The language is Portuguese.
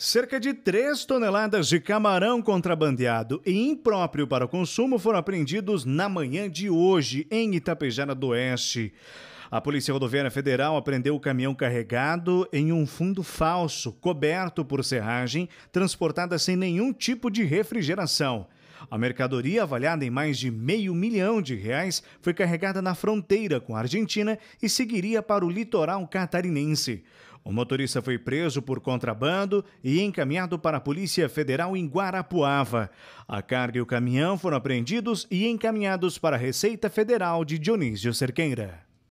Cerca de 3 toneladas de camarão contrabandeado e impróprio para o consumo foram apreendidos na manhã de hoje em Itapejara do Oeste. A Polícia Rodoviária Federal apreendeu o caminhão carregado em um fundo falso, coberto por serragem, transportada sem nenhum tipo de refrigeração. A mercadoria, avaliada em mais de meio milhão de reais, foi carregada na fronteira com a Argentina e seguiria para o litoral catarinense. O motorista foi preso por contrabando e encaminhado para a Polícia Federal em Guarapuava. A carga e o caminhão foram apreendidos e encaminhados para a Receita Federal de Dionísio Cerqueira.